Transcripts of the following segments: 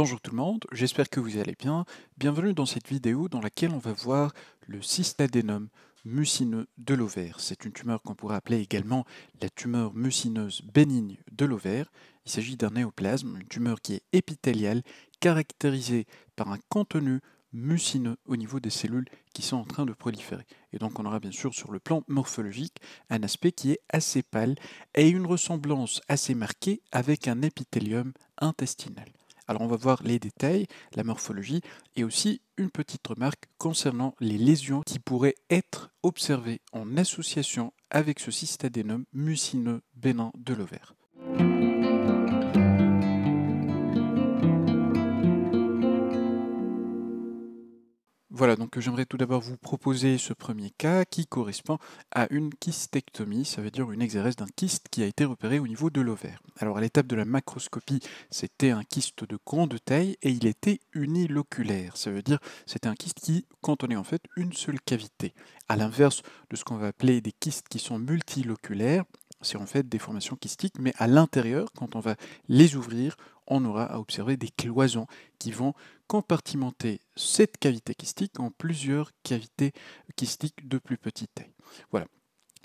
Bonjour tout le monde, j'espère que vous allez bien. Bienvenue dans cette vidéo dans laquelle on va voir le cystadénome mucineux de l'ovaire. C'est une tumeur qu'on pourrait appeler également la tumeur mucineuse bénigne de l'ovaire. Il s'agit d'un néoplasme, une tumeur qui est épithéliale, caractérisée par un contenu mucineux au niveau des cellules qui sont en train de proliférer. Et donc on aura bien sûr sur le plan morphologique un aspect qui est assez pâle et une ressemblance assez marquée avec un épithélium intestinal. Alors on va voir les détails, la morphologie et aussi une petite remarque concernant les lésions qui pourraient être observées en association avec ce cystadénome mucineux bénin de l'ovaire. Voilà, donc euh, j'aimerais tout d'abord vous proposer ce premier cas qui correspond à une kystectomie, ça veut dire une exérèse d'un kyste qui a été repéré au niveau de l'ovaire. Alors à l'étape de la macroscopie, c'était un kyste de grande taille et il était uniloculaire, ça veut dire c'était un kyste qui contenait en fait une seule cavité, à l'inverse de ce qu'on va appeler des kystes qui sont multiloculaires, c'est en fait des formations kystiques, mais à l'intérieur, quand on va les ouvrir, on aura à observer des cloisons qui vont compartimenter cette cavité kystique en plusieurs cavités kystiques de plus petite taille. Voilà.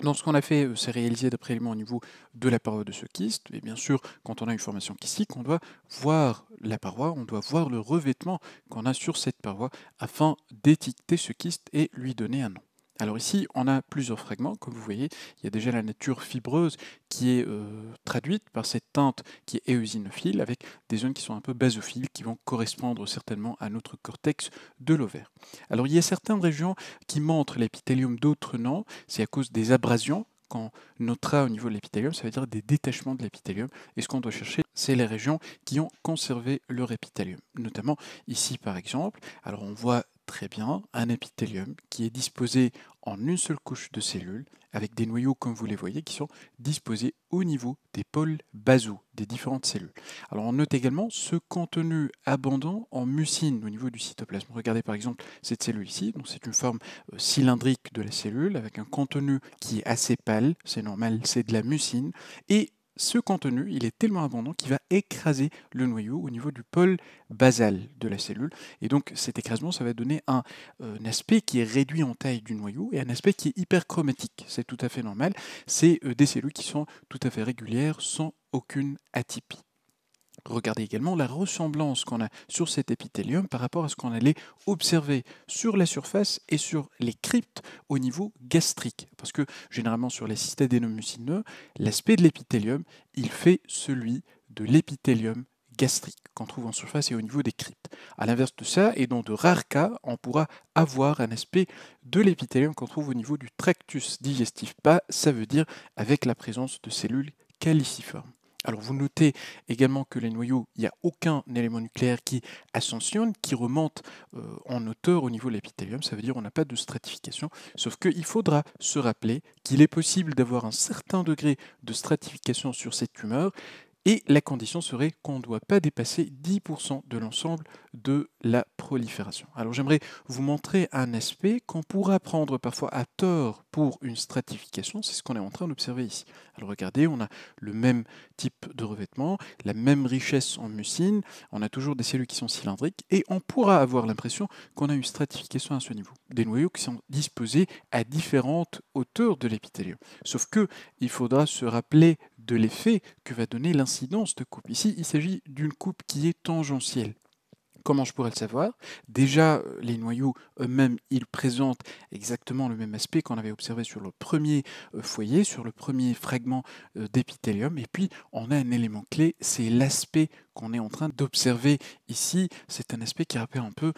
Donc ce qu'on a fait, euh, c'est réaliser daprès au niveau de la paroi de ce kyste. Et bien sûr, quand on a une formation kystique, on doit voir la paroi, on doit voir le revêtement qu'on a sur cette paroi afin d'étiqueter ce kyste et lui donner un nom. Alors ici, on a plusieurs fragments. Comme vous voyez, il y a déjà la nature fibreuse qui est euh, traduite par cette teinte qui est éosinophile, avec des zones qui sont un peu basophiles, qui vont correspondre certainement à notre cortex de l'ovaire. Alors il y a certaines régions qui montrent l'épithélium, d'autres non. C'est à cause des abrasions qu'on notera au niveau de l'épithélium, ça veut dire des détachements de l'épithélium. Et ce qu'on doit chercher, c'est les régions qui ont conservé leur épithélium. Notamment ici, par exemple. Alors on voit Très bien, un épithélium qui est disposé en une seule couche de cellules, avec des noyaux comme vous les voyez qui sont disposés au niveau des pôles basaux des différentes cellules. Alors on note également ce contenu abondant en mucine au niveau du cytoplasme. Regardez par exemple cette cellule ici, donc c'est une forme euh, cylindrique de la cellule avec un contenu qui est assez pâle, c'est normal, c'est de la mucine, et ce contenu, il est tellement abondant qu'il va écraser le noyau au niveau du pôle basal de la cellule. Et donc cet écrasement, ça va donner un, euh, aspect qui est réduit en taille du noyau et un aspect qui est hyperchromatique. C'est tout à fait normal. C'est euh, des cellules qui sont tout à fait régulières, sans aucune atypie. Regardez également la ressemblance qu'on a sur cet épithélium par rapport à ce qu'on allait observer sur la surface et sur les cryptes au niveau gastrique. Parce que généralement sur les mucineux, l'aspect de l'épithélium, il fait celui de l'épithélium gastrique qu'on trouve en surface et au niveau des cryptes. A l'inverse de ça, et dans de rares cas, on pourra avoir un aspect de l'épithélium qu'on trouve au niveau du tractus digestif. Pas, ça veut dire avec la présence de cellules caliciformes. Alors vous notez également que les noyaux, il n'y a aucun élément nucléaire qui ascensionne, qui remonte euh, en hauteur au niveau de l'épithélium, ça veut dire qu'on n'a pas de stratification, sauf qu'il faudra se rappeler qu'il est possible d'avoir un certain degré de stratification sur cette tumeur et la condition serait qu'on ne doit pas dépasser 10% de l'ensemble de la prolifération. Alors j'aimerais vous montrer un aspect qu'on pourra prendre parfois à tort pour une stratification, c'est ce qu'on est en train d'observer ici. Alors regardez, on a le même type de revêtement, la même richesse en mucine, on a toujours des cellules qui sont cylindriques et on pourra avoir l'impression qu'on a une stratification à ce niveau. Des noyaux qui sont disposés à différentes hauteurs de l'épithélium. Sauf que il faudra se rappeler de l'effet que va donner l'instant Sinon, cette coupe. Ici, il s'agit d'une coupe qui est tangentielle. Comment je pourrais le savoir Déjà, euh, les noyaux eux-mêmes, ils présentent exactement le même aspect qu'on avait observé sur le premier euh, foyer, sur le premier fragment euh, d'épithélium. Et puis, on a un élément clé, c'est l'aspect qu'on est en train d'observer ici. C'est un aspect qui rappelle un peu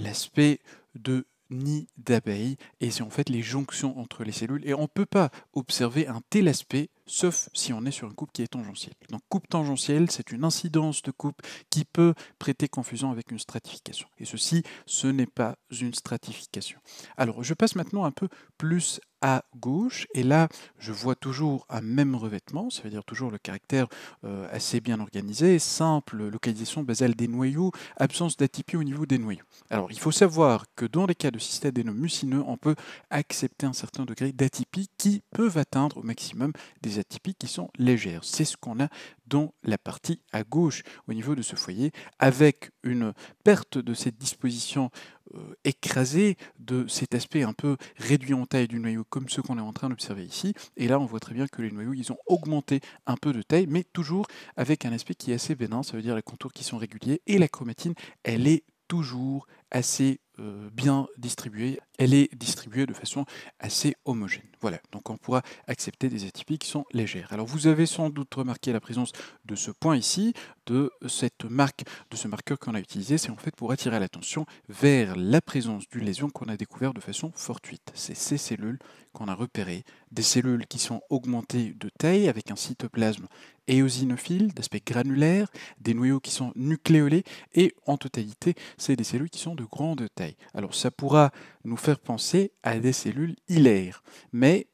l'aspect de nid d'abeilles Et c'est en fait les jonctions entre les cellules. Et on ne peut pas observer un tel aspect sauf si on est sur une coupe qui est tangentielle. donc coupe tangentielle, c'est une incidence de coupe qui peut prêter confusion avec une stratification. Et ceci, ce n'est pas une stratification. Alors je passe maintenant un peu plus à gauche. Et là, je vois toujours un même revêtement, ça veut dire toujours le caractère euh, assez bien organisé, simple, localisation basale des noyaux, absence d'atypie au niveau des noyaux. Alors, il faut savoir que dans les cas de systèmes mucineux, on peut accepter un certain degré d'atypie qui peuvent atteindre au maximum des atypies qui sont légères. C'est ce qu'on a dans la partie à gauche au niveau de ce foyer, avec une perte de cette disposition euh, écrasée, de cet aspect un peu réduit en taille du noyau, comme ceux qu'on est en train d'observer ici. Et là, on voit très bien que les noyaux, ils ont augmenté un peu de taille, mais toujours avec un aspect qui est assez bénin, ça veut dire les contours qui sont réguliers, et la chromatine, elle est toujours assez euh, bien distribuée, elle est distribuée de façon assez homogène. Voilà, donc on pourra accepter des atypies qui sont légères. Alors vous avez sans doute remarqué la présence de ce point ici, de cette marque, de ce marqueur qu'on a utilisé, c'est en fait pour attirer l'attention vers la présence d'une lésion qu'on a découverte de façon fortuite. C'est ces cellules qu'on a repérées, des cellules qui sont augmentées de taille avec un cytoplasme éosinophile d'aspect granulaire, des noyaux qui sont nucléolés et en totalité, c'est des cellules qui sont de grande taille. Alors ça pourra nous faire penser à des cellules hilaires, mais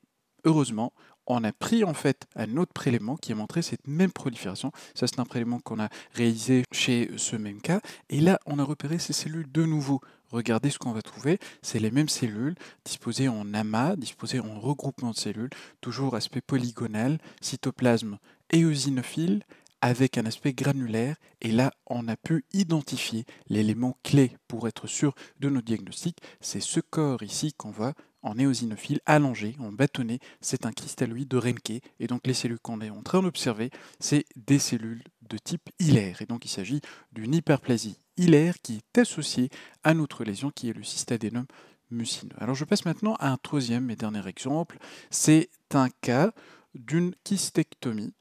heureusement, on a pris en fait un autre prélèvement qui a montré cette même prolifération. Ça, c'est un prélèvement qu'on a réalisé chez ce même cas. Et là, on a repéré ces cellules de nouveau. Regardez ce qu'on va trouver, c'est les mêmes cellules disposées en amas, disposées en regroupement de cellules, toujours aspect polygonal, cytoplasme et eosinophile, avec un aspect granulaire et là on a pu identifier l'élément clé pour être sûr de nos diagnostics, c'est ce corps ici qu'on va en éosinophile allongé, en bâtonnet, c'est un cristalloïde de Renke. Et donc les cellules qu'on est en train d'observer, c'est des cellules de type hilaire. Et donc il s'agit d'une hyperplasie hilaire qui est associée à notre lésion qui est le cystadénome mucineux. Alors je passe maintenant à un troisième et dernier exemple. C'est un cas d'une kystectomie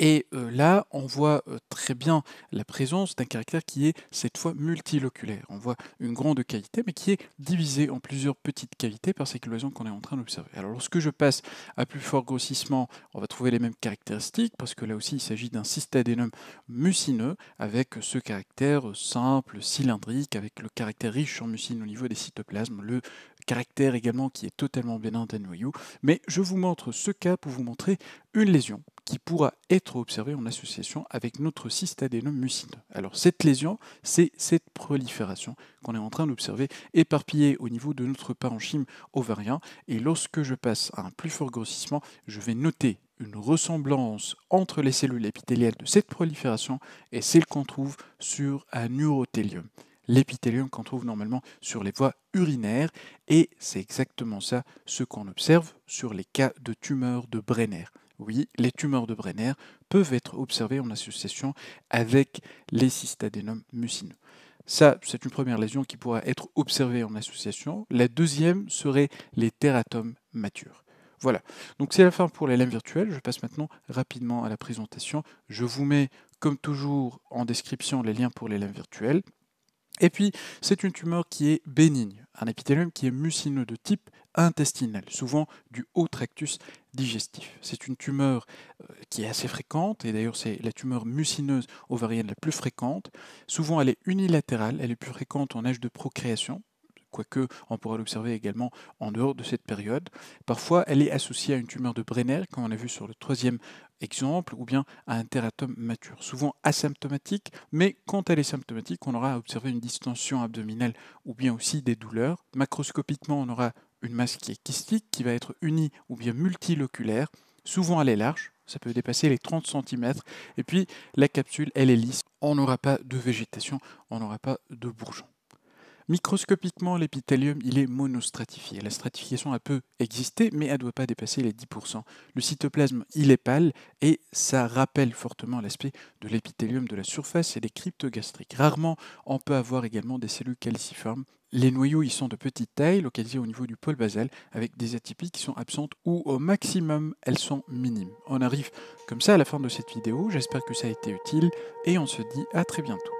et euh, là, on voit euh, très bien la présence d'un caractère qui est cette fois multiloculaire. On voit une grande cavité, mais qui est divisée en plusieurs petites cavités par cette cloisons qu'on est en train d'observer. Alors lorsque je passe à plus fort grossissement, on va trouver les mêmes caractéristiques, parce que là aussi, il s'agit d'un cystadénum mucineux, avec ce caractère euh, simple, cylindrique, avec le caractère riche en mucine au niveau des cytoplasmes, le caractère également qui est totalement bien d'un Mais je vous montre ce cas pour vous montrer une lésion qui pourra être observée en association avec notre mucine. Alors cette lésion, c'est cette prolifération qu'on est en train d'observer éparpillée au niveau de notre parenchyme ovarien. Et lorsque je passe à un plus fort grossissement, je vais noter une ressemblance entre les cellules épithéliales de cette prolifération et celles qu'on trouve sur un urothélium. L'épithélium qu'on trouve normalement sur les voies urinaires et c'est exactement ça ce qu'on observe sur les cas de tumeurs de Brenner. Oui, les tumeurs de Brenner peuvent être observées en association avec les cystadénomes mucineux. Ça, c'est une première lésion qui pourra être observée en association. La deuxième serait les teratomes matures. Voilà, donc c'est la fin pour les lames virtuelles. Je passe maintenant rapidement à la présentation. Je vous mets, comme toujours, en description les liens pour les lames virtuelles. Et puis, c'est une tumeur qui est bénigne, un épithélium qui est mucineux de type intestinal, souvent du haut tractus digestif. C'est une tumeur euh, qui est assez fréquente, et d'ailleurs c'est la tumeur mucineuse ovarienne la plus fréquente. Souvent elle est unilatérale, elle est plus fréquente en âge de procréation, quoique on pourra l'observer également en dehors de cette période. Parfois, elle est associée à une tumeur de Brenner, comme on a vu sur le troisième exemple, ou bien à un teratome mature, souvent asymptomatique, mais quand elle est symptomatique, on aura observé une distension abdominale ou bien aussi des douleurs. Macroscopiquement, on aura une masse qui est kystique, qui va être unie ou bien multiloculaire. Souvent elle est large, ça peut dépasser les 30 cm. Et puis la capsule, elle est lisse. On n'aura pas de végétation, on n'aura pas de bourgeons. Microscopiquement, l'épithélium il est monostratifié. La stratification a peu existé, mais elle ne doit pas dépasser les 10%. Le cytoplasme, il est pâle et ça rappelle fortement l'aspect de l'épithélium de la surface et des cryptogastriques. Rarement, on peut avoir également des cellules calciformes. Les noyaux, ils sont de petite taille, localisés au niveau du pôle basal, avec des atypies qui sont absentes ou au maximum, elles sont minimes. On arrive comme ça à la fin de cette vidéo. J'espère que ça a été utile et on se dit à très bientôt.